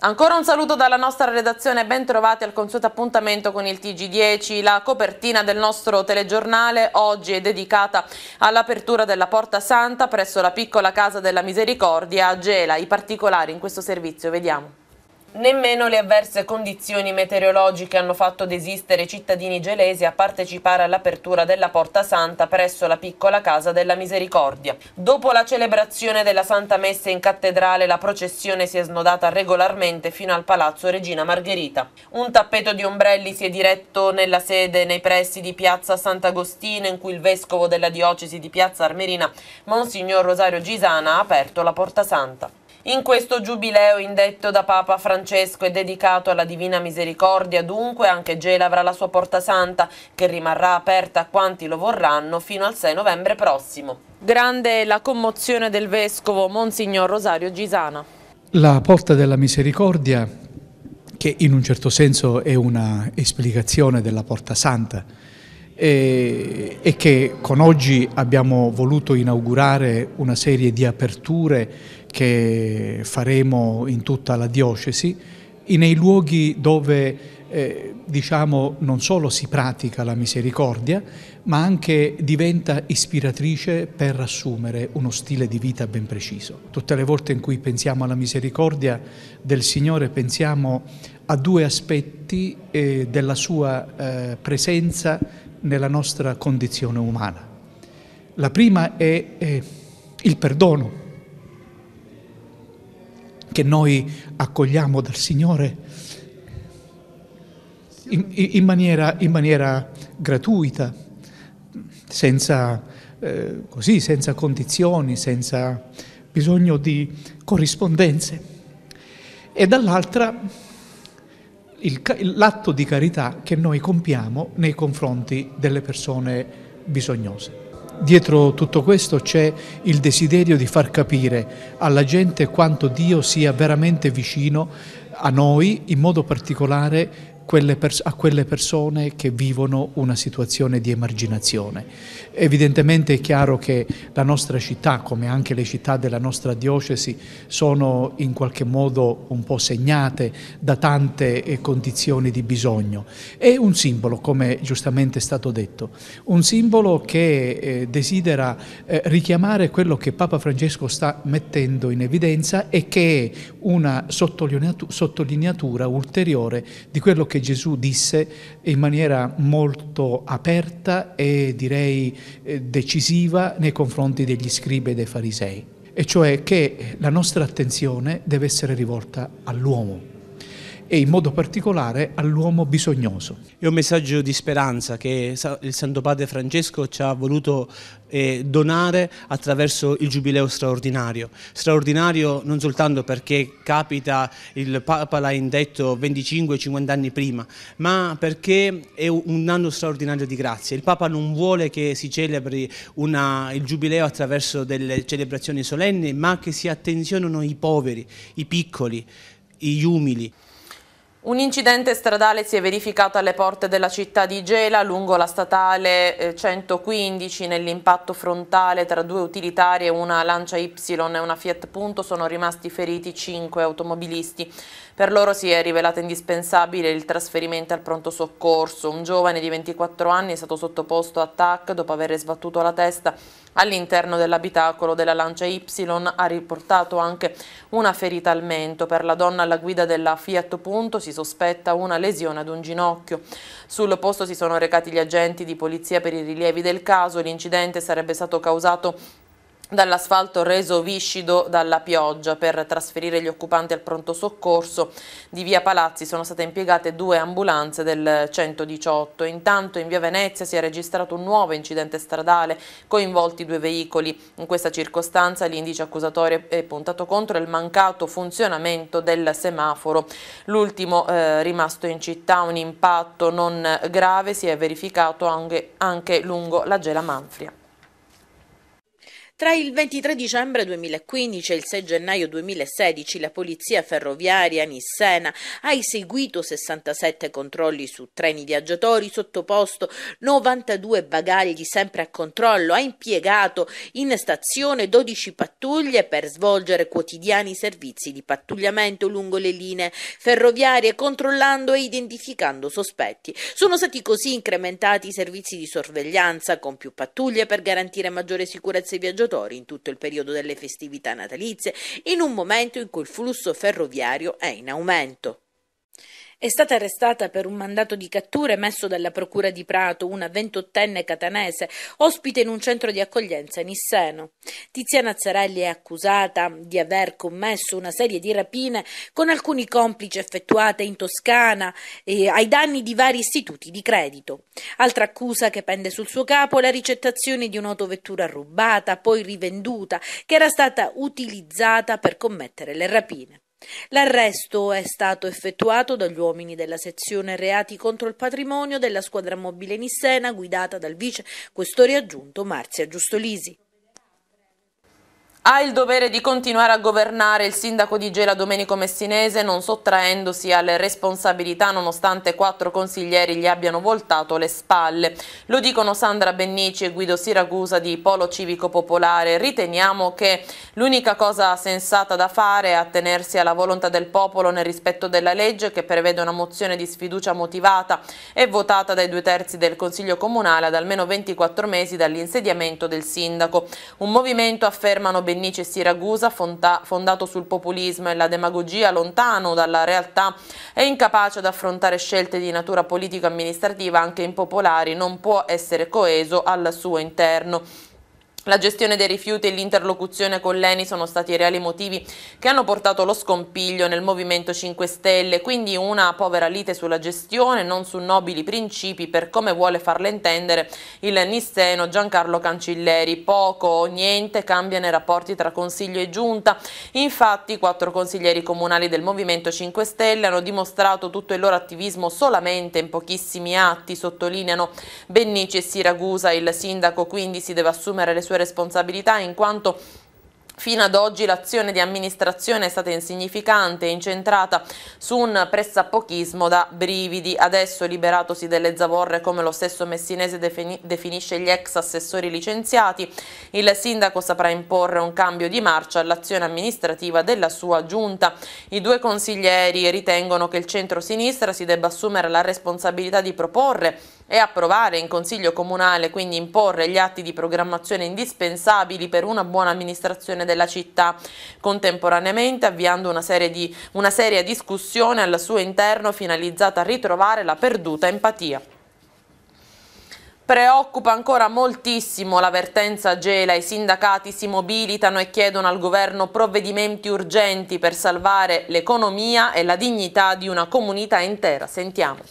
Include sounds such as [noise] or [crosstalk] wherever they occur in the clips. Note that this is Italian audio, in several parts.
Ancora un saluto dalla nostra redazione, ben trovati al consueto appuntamento con il TG10. La copertina del nostro telegiornale oggi è dedicata all'apertura della Porta Santa presso la piccola Casa della Misericordia a Gela. I particolari in questo servizio, vediamo. Nemmeno le avverse condizioni meteorologiche hanno fatto desistere i cittadini gelesi a partecipare all'apertura della Porta Santa presso la piccola Casa della Misericordia. Dopo la celebrazione della Santa Messa in cattedrale la processione si è snodata regolarmente fino al Palazzo Regina Margherita. Un tappeto di ombrelli si è diretto nella sede nei pressi di Piazza Sant'Agostino in cui il vescovo della diocesi di Piazza Armerina, Monsignor Rosario Gisana, ha aperto la Porta Santa. In questo giubileo indetto da Papa Francesco e dedicato alla Divina Misericordia, dunque anche Gela avrà la sua porta santa, che rimarrà aperta a quanti lo vorranno fino al 6 novembre prossimo. Grande la commozione del Vescovo Monsignor Rosario Gisana. La porta della misericordia, che in un certo senso è una esplicazione della porta santa, e, e che con oggi abbiamo voluto inaugurare una serie di aperture che faremo in tutta la diocesi, nei luoghi dove eh, diciamo, non solo si pratica la misericordia, ma anche diventa ispiratrice per assumere uno stile di vita ben preciso. Tutte le volte in cui pensiamo alla misericordia del Signore pensiamo a due aspetti eh, della sua eh, presenza nella nostra condizione umana. La prima è eh, il perdono, che noi accogliamo dal Signore in, in, maniera, in maniera, gratuita, senza, eh, così, senza condizioni, senza bisogno di corrispondenze. E dall'altra l'atto di carità che noi compiamo nei confronti delle persone bisognose. Dietro tutto questo c'è il desiderio di far capire alla gente quanto Dio sia veramente vicino a noi, in modo particolare quelle a quelle persone che vivono una situazione di emarginazione. Evidentemente è chiaro che la nostra città, come anche le città della nostra diocesi, sono in qualche modo un po' segnate da tante eh, condizioni di bisogno. È un simbolo, come giustamente è stato detto, un simbolo che eh, desidera eh, richiamare quello che Papa Francesco sta mettendo in evidenza e che è una sottolineatura ulteriore di quello che che Gesù disse in maniera molto aperta e direi eh, decisiva nei confronti degli scribi e dei farisei, e cioè che la nostra attenzione deve essere rivolta all'uomo, e in modo particolare all'uomo bisognoso. È un messaggio di speranza che il Santo Padre Francesco ci ha voluto eh, donare attraverso il Giubileo straordinario. Straordinario non soltanto perché capita, il Papa l'ha indetto 25-50 anni prima, ma perché è un anno straordinario di grazia. Il Papa non vuole che si celebri una, il Giubileo attraverso delle celebrazioni solenni, ma che si attenzionino i poveri, i piccoli, gli umili. Un incidente stradale si è verificato alle porte della città di Gela lungo la statale 115 eh, nell'impatto frontale tra due utilitarie, una Lancia Y e una Fiat Punto, sono rimasti feriti cinque automobilisti. Per loro si è rivelato indispensabile il trasferimento al pronto soccorso. Un giovane di 24 anni è stato sottoposto a TAC dopo aver sbattuto la testa all'interno dell'abitacolo della Lancia Y ha riportato anche una ferita al mento. Per la donna alla guida della Fiat Punto si sospetta una lesione ad un ginocchio. Sul posto si sono recati gli agenti di polizia per i rilievi del caso. L'incidente sarebbe stato causato dall'asfalto reso viscido dalla pioggia. Per trasferire gli occupanti al pronto soccorso di via Palazzi sono state impiegate due ambulanze del 118. Intanto in via Venezia si è registrato un nuovo incidente stradale, coinvolti due veicoli. In questa circostanza l'indice accusatorio è puntato contro il mancato funzionamento del semaforo. L'ultimo eh, rimasto in città, un impatto non grave, si è verificato anche, anche lungo la Gela Manfria. Tra il 23 dicembre 2015 e il 6 gennaio 2016 la polizia ferroviaria Nissena ha eseguito 67 controlli su treni viaggiatori, sottoposto 92 bagagli sempre a controllo, ha impiegato in stazione 12 pattuglie per svolgere quotidiani servizi di pattugliamento lungo le linee ferroviarie, controllando e identificando sospetti. Sono stati così incrementati i servizi di sorveglianza con più pattuglie per garantire maggiore sicurezza ai viaggiatori viaggiatori in tutto il periodo delle festività natalizie, in un momento in cui il flusso ferroviario è in aumento. È stata arrestata per un mandato di cattura emesso dalla Procura di Prato una ventottenne catanese, ospite in un centro di accoglienza in Isseno. Tiziana Zarelli è accusata di aver commesso una serie di rapine con alcuni complici effettuate in Toscana eh, ai danni di vari istituti di credito. Altra accusa che pende sul suo capo è la ricettazione di un'autovettura rubata, poi rivenduta, che era stata utilizzata per commettere le rapine. L'arresto è stato effettuato dagli uomini della sezione reati contro il patrimonio della squadra mobile Nissena guidata dal vice questore aggiunto Marzia Giustolisi ha il dovere di continuare a governare il sindaco di Gela Domenico Messinese non sottraendosi alle responsabilità nonostante quattro consiglieri gli abbiano voltato le spalle. Lo dicono Sandra Bennici e Guido Siragusa di Polo Civico Popolare. Riteniamo che l'unica cosa sensata da fare è attenersi alla volontà del popolo nel rispetto della legge che prevede una mozione di sfiducia motivata e votata dai due terzi del Consiglio Comunale ad almeno 24 mesi dall'insediamento del sindaco. Un movimento, affermano Bennici, Fenice e Siracusa, fonda, fondato sul populismo e la demagogia, lontano dalla realtà e incapace ad affrontare scelte di natura politico-amministrativa anche impopolari, non può essere coeso al suo interno. La gestione dei rifiuti e l'interlocuzione con l'ENI sono stati i reali motivi che hanno portato lo scompiglio nel Movimento 5 Stelle, quindi una povera lite sulla gestione, non su nobili principi per come vuole farla intendere il nisseno Giancarlo Cancilleri. Poco o niente cambia nei rapporti tra Consiglio e Giunta. Infatti quattro consiglieri comunali del Movimento 5 Stelle hanno dimostrato tutto il loro attivismo solamente in pochissimi atti, sottolineano Bennici e Siragusa. Il sindaco quindi si deve assumere le sue responsabilità in quanto Fino ad oggi l'azione di amministrazione è stata insignificante e incentrata su un pressappochismo da brividi. Adesso, liberatosi delle zavorre, come lo stesso messinese definisce gli ex assessori licenziati, il sindaco saprà imporre un cambio di marcia all'azione amministrativa della sua giunta. I due consiglieri ritengono che il centro-sinistra si debba assumere la responsabilità di proporre e approvare in Consiglio Comunale, quindi imporre gli atti di programmazione indispensabili per una buona amministrazione della città, contemporaneamente avviando una, serie di, una seria discussione al suo interno finalizzata a ritrovare la perduta empatia. Preoccupa ancora moltissimo la vertenza Gela, i sindacati si mobilitano e chiedono al governo provvedimenti urgenti per salvare l'economia e la dignità di una comunità intera. Sentiamo.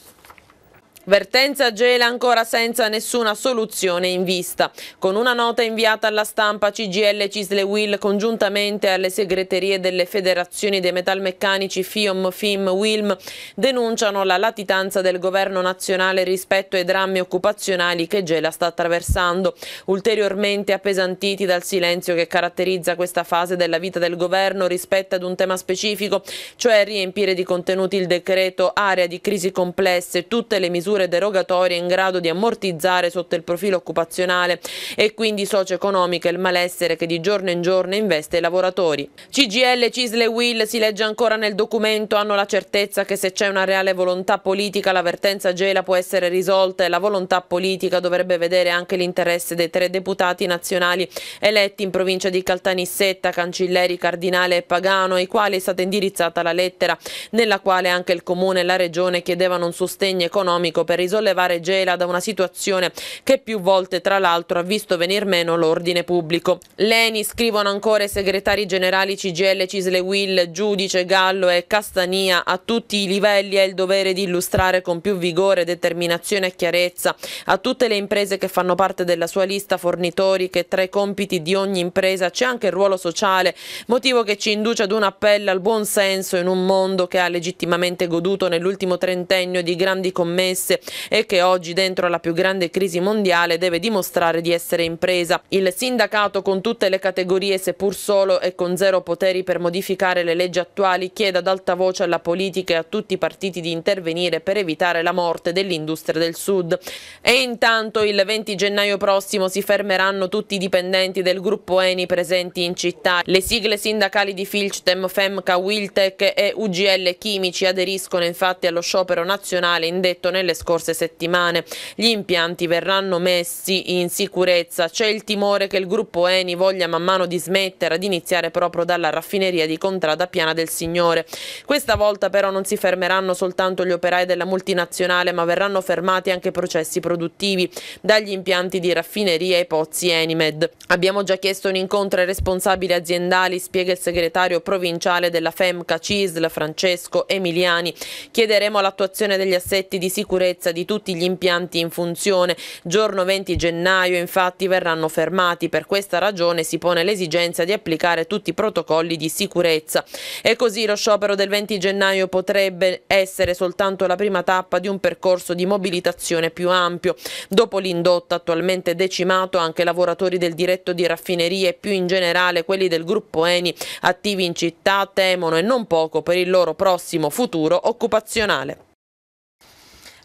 Vertenza Gela ancora senza nessuna soluzione in vista. Con una nota inviata alla stampa CGL Cisle Will congiuntamente alle segreterie delle federazioni dei metalmeccanici FIOM, FIM, WILM denunciano la latitanza del governo nazionale rispetto ai drammi occupazionali che Gela sta attraversando, ulteriormente appesantiti dal silenzio che caratterizza questa fase della vita del governo rispetto ad un tema specifico, cioè riempire di contenuti il decreto area di crisi complesse, tutte le misure misure derogatorie in grado di ammortizzare sotto il profilo occupazionale e quindi socio-economico il malessere che di giorno in giorno investe i lavoratori. CGL, Cisle e Will, si legge ancora nel documento, hanno la certezza che se c'è una reale volontà politica l'avvertenza Gela può essere risolta e la volontà politica dovrebbe vedere anche l'interesse dei tre deputati nazionali eletti in provincia di Caltanissetta, Cancilleri, Cardinale e Pagano, ai quali è stata indirizzata la lettera, nella quale anche il Comune e la Regione chiedevano un sostegno economico per risollevare Gela da una situazione che più volte tra l'altro ha visto venir meno l'ordine pubblico. Leni scrivono ancora i segretari generali CGL, Cisle Will, Giudice, Gallo e Castania a tutti i livelli ha il dovere di illustrare con più vigore, determinazione e chiarezza a tutte le imprese che fanno parte della sua lista fornitori che tra i compiti di ogni impresa c'è anche il ruolo sociale, motivo che ci induce ad un appello al buon senso in un mondo che ha legittimamente goduto nell'ultimo trentennio di grandi commesse e che oggi dentro la più grande crisi mondiale deve dimostrare di essere impresa. Il sindacato con tutte le categorie seppur solo e con zero poteri per modificare le leggi attuali chiede ad alta voce alla politica e a tutti i partiti di intervenire per evitare la morte dell'industria del Sud. E intanto il 20 gennaio prossimo si fermeranno tutti i dipendenti del gruppo Eni presenti in città. Le sigle sindacali di Filchtem, Femca, Wiltec e UGL Chimici aderiscono infatti allo sciopero nazionale indetto nelle scorse settimane. Gli impianti verranno messi in sicurezza. C'è il timore che il gruppo Eni voglia man mano dismettere ad iniziare proprio dalla raffineria di Contrada Piana del Signore. Questa volta però non si fermeranno soltanto gli operai della multinazionale ma verranno fermati anche processi produttivi dagli impianti di raffineria ai pozzi Enimed. Abbiamo già chiesto un incontro ai responsabili aziendali, spiega il segretario provinciale della FEMCA CISL Francesco Emiliani. Chiederemo l'attuazione degli assetti di sicurezza sicurezza di tutti gli impianti in funzione. Giorno 20 gennaio infatti verranno fermati, per questa ragione si pone l'esigenza di applicare tutti i protocolli di sicurezza. E così lo sciopero del 20 gennaio potrebbe essere soltanto la prima tappa di un percorso di mobilitazione più ampio. Dopo l'indotto attualmente decimato anche lavoratori del diretto di raffinerie e più in generale quelli del gruppo Eni attivi in città temono e non poco per il loro prossimo futuro occupazionale.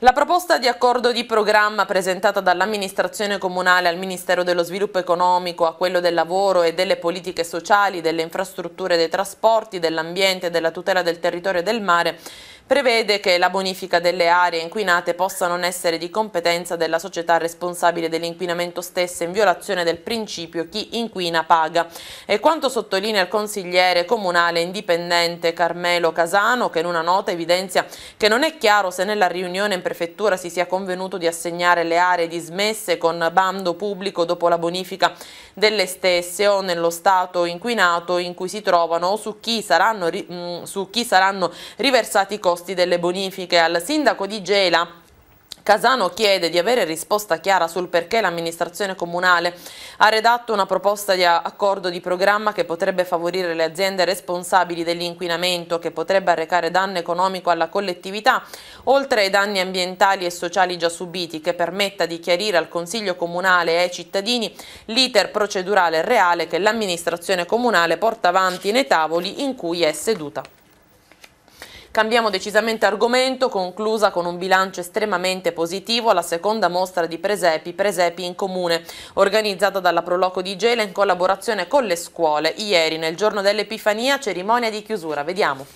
La proposta di accordo di programma presentata dall'amministrazione comunale al Ministero dello Sviluppo Economico, a quello del lavoro e delle politiche sociali, delle infrastrutture dei trasporti, dell'ambiente e della tutela del territorio e del mare prevede che la bonifica delle aree inquinate possa non essere di competenza della società responsabile dell'inquinamento stessa in violazione del principio chi inquina paga. E quanto sottolinea il consigliere comunale indipendente Carmelo Casano che in una nota evidenzia che non è chiaro se nella riunione in prefettura si sia convenuto di assegnare le aree dismesse con bando pubblico dopo la bonifica delle stesse o nello stato inquinato in cui si trovano o su chi saranno, mm, su chi saranno riversati i costi costi delle bonifiche al sindaco di Gela Casano chiede di avere risposta chiara sul perché l'amministrazione comunale ha redatto una proposta di accordo di programma che potrebbe favorire le aziende responsabili dell'inquinamento, che potrebbe arrecare danno economico alla collettività, oltre ai danni ambientali e sociali già subiti, che permetta di chiarire al Consiglio Comunale e ai cittadini l'iter procedurale reale che l'amministrazione comunale porta avanti nei tavoli in cui è seduta. Cambiamo decisamente argomento, conclusa con un bilancio estremamente positivo alla seconda mostra di presepi, presepi in comune, organizzata dalla Proloco di Gela in collaborazione con le scuole. Ieri, nel giorno dell'Epifania, cerimonia di chiusura. Vediamo.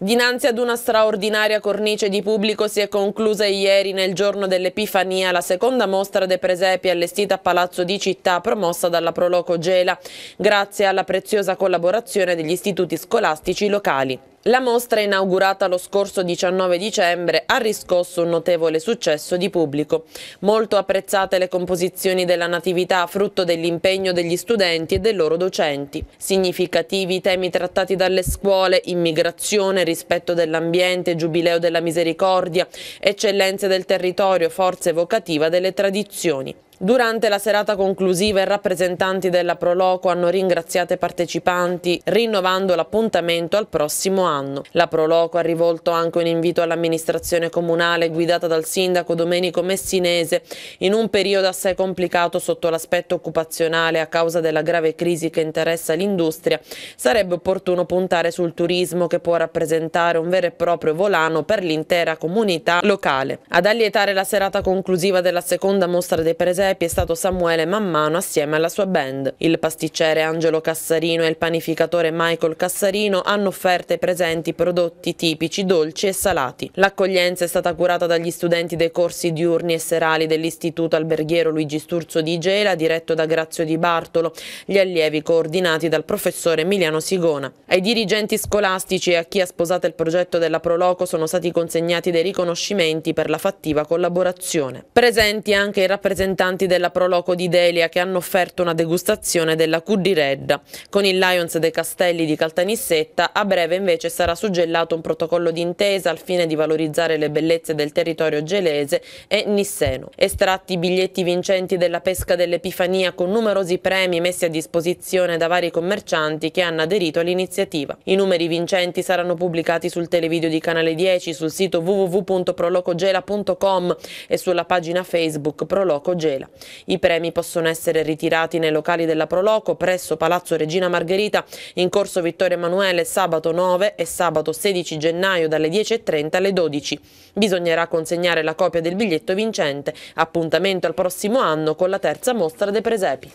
Dinanzi ad una straordinaria cornice di pubblico si è conclusa ieri nel giorno dell'Epifania la seconda mostra dei presepi allestita a Palazzo di Città promossa dalla Proloco Gela grazie alla preziosa collaborazione degli istituti scolastici locali. La mostra inaugurata lo scorso 19 dicembre ha riscosso un notevole successo di pubblico. Molto apprezzate le composizioni della Natività frutto dell'impegno degli studenti e dei loro docenti. Significativi i temi trattati dalle scuole, immigrazione, rispetto dell'ambiente, giubileo della misericordia, eccellenze del territorio, forza evocativa delle tradizioni. Durante la serata conclusiva i rappresentanti della Proloco hanno ringraziato i partecipanti rinnovando l'appuntamento al prossimo anno. La Proloco ha rivolto anche un invito all'amministrazione comunale guidata dal sindaco Domenico Messinese in un periodo assai complicato sotto l'aspetto occupazionale a causa della grave crisi che interessa l'industria. Sarebbe opportuno puntare sul turismo che può rappresentare un vero e proprio volano per l'intera comunità locale. Ad allietare la serata conclusiva della seconda mostra dei presenti Giuseppe è stato Samuele Mammano assieme alla sua band. Il pasticcere Angelo Cassarino e il panificatore Michael Cassarino hanno offerte presenti prodotti tipici dolci e salati. L'accoglienza è stata curata dagli studenti dei corsi diurni e serali dell'Istituto Alberghiero Luigi Sturzo di Gela, diretto da Grazio Di Bartolo, gli allievi coordinati dal professore Emiliano Sigona. Ai dirigenti scolastici e a chi ha sposato il progetto della Proloco sono stati consegnati dei riconoscimenti per la fattiva collaborazione. Presenti anche i rappresentanti partecipanti della Proloco di Delia che hanno offerto una degustazione della Curdireggia. Con il Lions dei Castelli di Caltanissetta a breve invece sarà suggellato un protocollo d'intesa al fine di valorizzare le bellezze del territorio gelese e nisseno. Estratti i biglietti vincenti della pesca dell'Epifania con numerosi premi messi a disposizione da vari commercianti che hanno aderito all'iniziativa. I numeri vincenti saranno pubblicati sul televideo di Canale 10, sul sito www.prolocogela.com e sulla pagina Facebook Proloco Gela. I premi possono essere ritirati nei locali della Proloco presso Palazzo Regina Margherita in corso Vittorio Emanuele sabato 9 e sabato 16 gennaio dalle 10.30 alle 12. Bisognerà consegnare la copia del biglietto vincente. Appuntamento al prossimo anno con la terza mostra dei presepi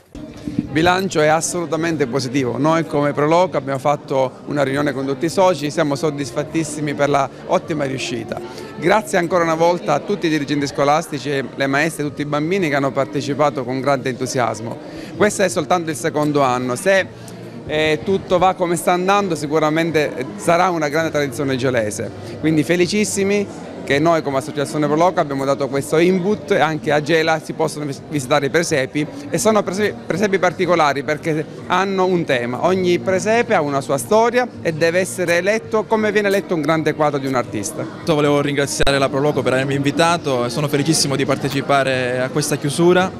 bilancio è assolutamente positivo. Noi come Proloco abbiamo fatto una riunione con tutti i soci, siamo soddisfattissimi per l'ottima riuscita. Grazie ancora una volta a tutti i dirigenti scolastici, le maestre e tutti i bambini che hanno partecipato con grande entusiasmo. Questo è soltanto il secondo anno. Se e eh, tutto va come sta andando sicuramente sarà una grande tradizione gelese. Quindi felicissimi che noi come associazione Proloco abbiamo dato questo input e anche a Gela si possono visitare i presepi e sono presepi, particolari perché hanno un tema, ogni presepe ha una sua storia e deve essere letto come viene letto un grande quadro di un artista. Volevo ringraziare la Proloco per avermi invitato, sono felicissimo di partecipare a questa chiusura.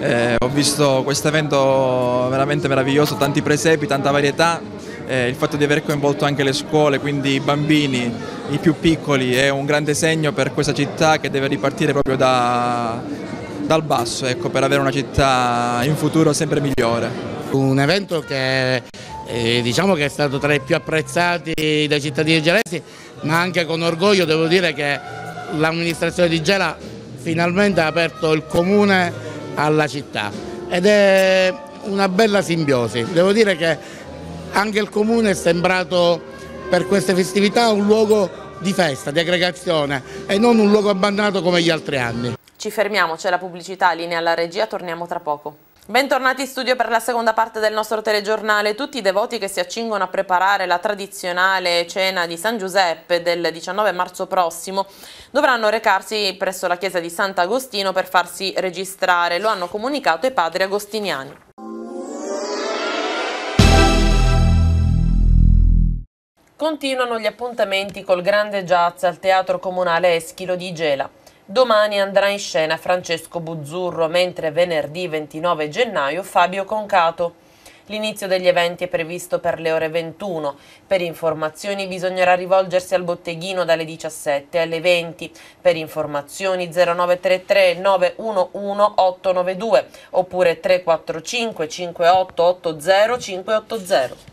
Eh, ho visto questo evento veramente meraviglioso, tanti presepi, tanta varietà, eh, il fatto di aver coinvolto anche le scuole, quindi i bambini, i più piccoli, è un grande segno per questa città che deve ripartire proprio da, dal basso ecco, per avere una città in futuro sempre migliore. Un evento che eh, diciamo che è stato tra i più apprezzati dai cittadini gelesi, ma anche con orgoglio devo dire che l'amministrazione di Gela finalmente ha aperto il comune alla città ed è una bella simbiosi. Devo dire che anche il comune è sembrato per queste festività un luogo di festa, di aggregazione e non un luogo abbandonato come gli altri anni. Ci fermiamo, c'è la pubblicità, linea alla regia, torniamo tra poco. Bentornati in studio per la seconda parte del nostro telegiornale. Tutti i devoti che si accingono a preparare la tradizionale cena di San Giuseppe del 19 marzo prossimo dovranno recarsi presso la chiesa di Sant'Agostino per farsi registrare. Lo hanno comunicato i padri agostiniani. Continuano gli appuntamenti col grande jazz al Teatro Comunale Eschilo di Gela. Domani andrà in scena Francesco Buzzurro, mentre venerdì 29 gennaio Fabio Concato. L'inizio degli eventi è previsto per le ore 21. Per informazioni bisognerà rivolgersi al botteghino dalle 17 alle 20. Per informazioni 0933 911 892 oppure 345 5880 580.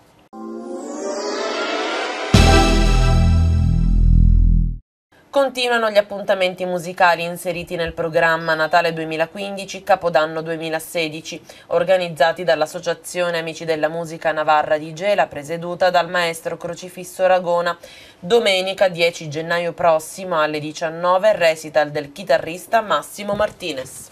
Continuano gli appuntamenti musicali inseriti nel programma Natale 2015, Capodanno 2016, organizzati dall'Associazione Amici della Musica Navarra di Gela, presieduta dal maestro Crocifisso Ragona. Domenica 10 gennaio prossimo alle 19 recital del chitarrista Massimo Martinez.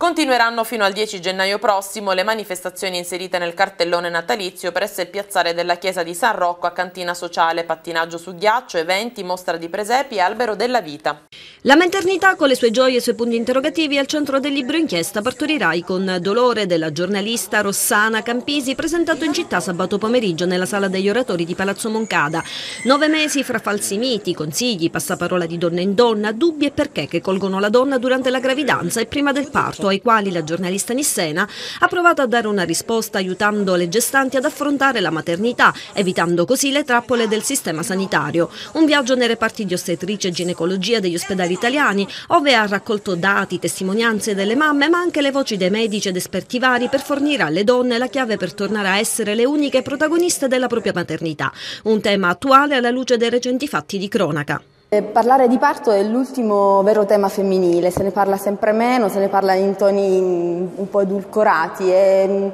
Continueranno fino al 10 gennaio prossimo le manifestazioni inserite nel cartellone natalizio presso il piazzale della chiesa di San Rocco a cantina sociale, pattinaggio su ghiaccio, eventi, mostra di presepi e albero della vita. La maternità con le sue gioie e i suoi punti interrogativi al centro del libro inchiesta partorirai con Dolore della giornalista Rossana Campisi presentato in città sabato pomeriggio nella sala degli oratori di Palazzo Moncada. Nove mesi fra falsi miti, consigli, passaparola di donna in donna, dubbi e perché che colgono la donna durante la gravidanza e prima del parto ai quali la giornalista Nissena ha provato a dare una risposta aiutando le gestanti ad affrontare la maternità, evitando così le trappole del sistema sanitario. Un viaggio nei reparti di ostetrice e ginecologia degli ospedali italiani, ove ha raccolto dati, testimonianze delle mamme, ma anche le voci dei medici ed esperti vari per fornire alle donne la chiave per tornare a essere le uniche protagoniste della propria maternità. Un tema attuale alla luce dei recenti fatti di cronaca. Eh, parlare di parto è l'ultimo vero tema femminile, se ne parla sempre meno, se ne parla in toni un po' edulcorati e mm,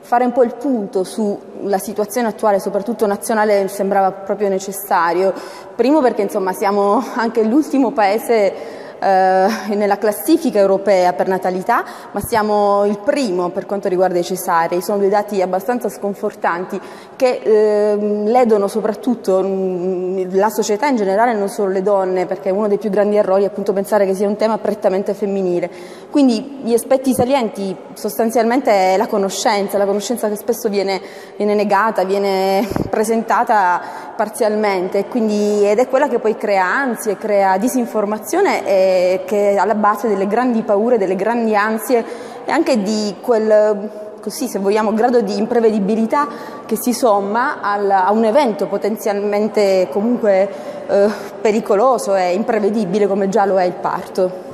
fare un po' il punto sulla situazione attuale, soprattutto nazionale, sembrava proprio necessario. Primo perché insomma siamo [laughs] anche l'ultimo paese eh, nella classifica europea per natalità, ma siamo il primo per quanto riguarda i cesarei. Sono dei dati abbastanza sconfortanti che eh, ledono soprattutto mh, mm, la società in generale, non solo le donne, perché uno dei più grandi errori è appunto pensare che sia un tema prettamente femminile. Quindi gli aspetti salienti sostanzialmente è la conoscenza, la conoscenza che spesso viene, viene negata, viene [laughs] presentata parzialmente quindi, ed è quella che poi crea ansie, crea disinformazione e che è alla base delle grandi paure, delle grandi ansie e anche di quel così, se vogliamo, grado di imprevedibilità che si somma al, a un evento potenzialmente comunque eh, pericoloso e imprevedibile come già lo è il parto.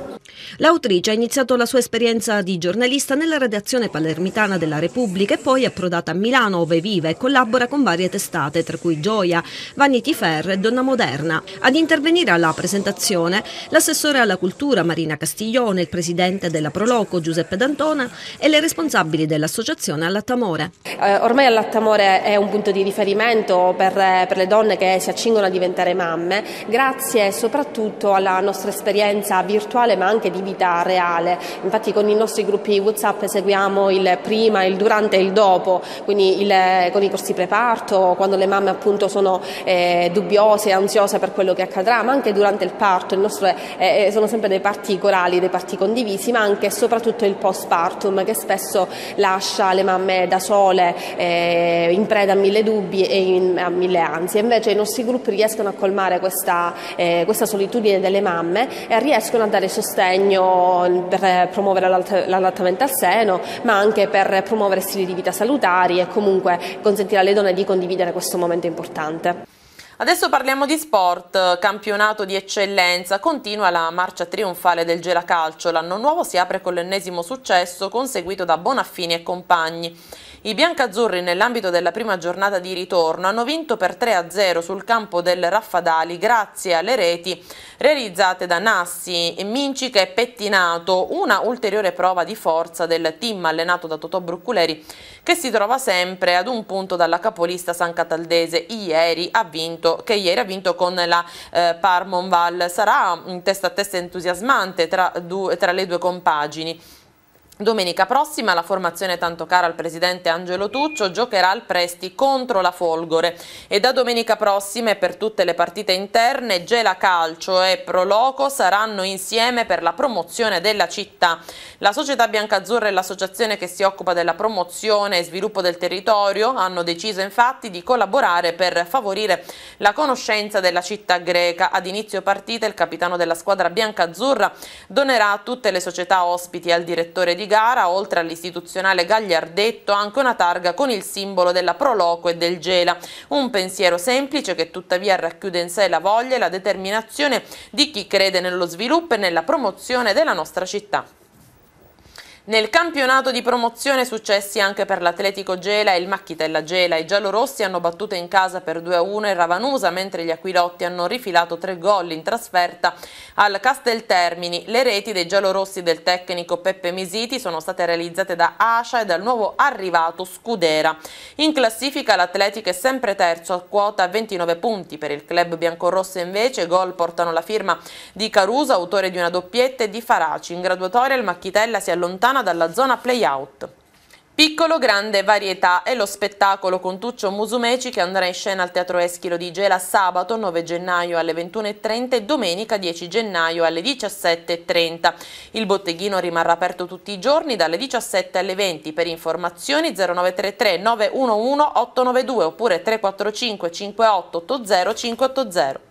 L'autrice ha iniziato la sua esperienza di giornalista nella redazione palermitana della Repubblica e poi è approdata a Milano dove vive e collabora con varie testate, tra cui Gioia, Vanity Fair e Donna Moderna. Ad intervenire alla presentazione l'assessore alla cultura Marina Castiglione, il presidente della Proloco Giuseppe D'Antona e le responsabili dell'associazione Allattamore. Eh, ormai Allattamore è un punto di riferimento per, per le donne che si accingono a diventare mamme, grazie soprattutto alla nostra esperienza virtuale ma anche di vita reale. Infatti con i nostri gruppi WhatsApp seguiamo il prima, il durante e il dopo, quindi il, con i corsi preparto, quando le mamme appunto sono eh, dubbiose, ansiose per quello che accadrà, ma anche durante il parto. Il nostro eh, sono sempre dei parti corali, dei parti condivisi, ma anche e soprattutto il postpartum che spesso lascia le mamme da sole, eh, in preda a mille dubbi e in, a mille ansie. Invece i nostri gruppi riescono a colmare questa, eh, questa solitudine delle mamme e riescono a dare sostegno sostegno per promuovere l'allattamento al seno, ma anche per promuovere stili di vita salutari e comunque consentire alle donne di condividere questo momento importante. Adesso parliamo di sport, campionato di eccellenza, continua la marcia trionfale del Gela Calcio, l'anno nuovo si apre con l'ennesimo successo conseguito da Bonaffini e compagni. I biancazzurri nell'ambito della prima giornata di ritorno hanno vinto per 3-0 sul campo del Raffadali grazie alle reti realizzate da Nassi, Mincica e Pettinato, una ulteriore prova di forza del team allenato da Totò Brucculeri che si trova sempre ad un punto dalla capolista San Cataldese ieri vinto, che ieri ha vinto con la eh, Parmonval. Sarà un testa a testa entusiasmante tra, tra le due compagini. Domenica prossima la formazione tanto cara al presidente Angelo Tuccio giocherà al Presti contro la Folgore e da domenica prossima e per tutte le partite interne Gela Calcio e Proloco saranno insieme per la promozione della città. La società Biancazzurra e l'associazione che si occupa della promozione e sviluppo del territorio hanno deciso infatti di collaborare per favorire la conoscenza della città greca. Ad inizio partita il capitano della squadra Biancazzurra donerà a tutte le società ospiti al direttore di gara, oltre all'istituzionale Gagliardetto, anche una targa con il simbolo della Proloco e del Gela. Un pensiero semplice che tuttavia racchiude in sé la voglia e la determinazione di chi crede nello sviluppo e nella promozione della nostra città. Nel campionato di promozione successi anche per l'Atletico Gela e il Macchitella Gela. I giallorossi hanno battuto in casa per 2-1 il Ravanusa, mentre gli Aquilotti hanno rifilato tre gol in trasferta al Casteltermini. Le reti dei giallorossi del tecnico Peppe Misiti sono state realizzate da Ascia e dal nuovo arrivato Scudera. In classifica l'Atletico è sempre terzo a quota 29 punti. Per il club biancorosso invece gol portano la firma di Caruso, autore di una doppietta e di Faraci. In graduatoria il Macchitella si allontana lontana dalla zona play-out. Piccolo grande varietà è lo spettacolo con Tuccio Musumeci che andrà in scena al Teatro Eschilo di Gela sabato 9 gennaio alle 21.30 e domenica 10 gennaio alle 17.30. Il botteghino rimarrà aperto tutti i giorni dalle 17 alle 20. Per informazioni 0933 911 892 oppure 345 58 80 580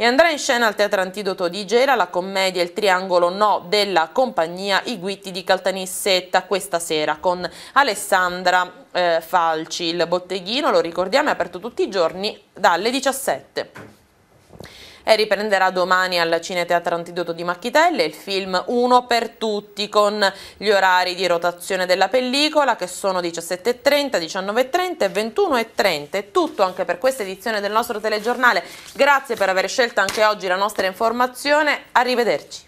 e andrà in scena al Teatro Antidoto di Gera la commedia Il Triangolo No della compagnia I Guitti di Caltanissetta questa sera con Alessandra eh, Falci. Il botteghino, lo ricordiamo, è aperto tutti i giorni dalle 17 e riprenderà domani al Cineteatro Antidoto di Macchitelle il film Uno per tutti con gli orari di rotazione della pellicola che sono 17.30, 19.30 e 21.30. È tutto anche per questa edizione del nostro telegiornale. Grazie per aver scelto anche oggi la nostra informazione. Arrivederci.